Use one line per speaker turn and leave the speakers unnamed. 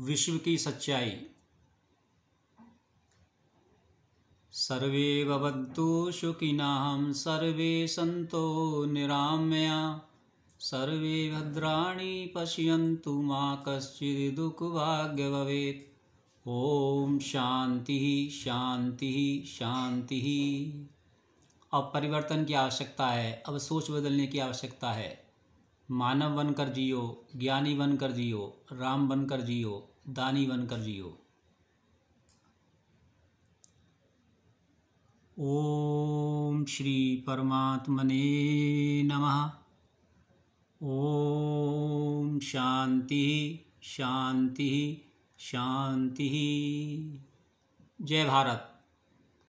विश्व की सच्चाई सर्वे भवन्तु सुखिनां सर्वे सन्तो निरामया सर्वे भद्राणि पश्यन्तु मा कश्चिदुःखभाग्य भवेत् शांति शान्तिः शांति शान्तिः अब परिवर्तन की आवश्यकता है अब सोच बदलने की आवश्यकता है मानव बनकर जियो ज्ञानी बनकर जियो राम बनकर जियो दानी बनकर जियो ओम श्री परमात्मने नमः ओम शांति शांति शांति जय भारत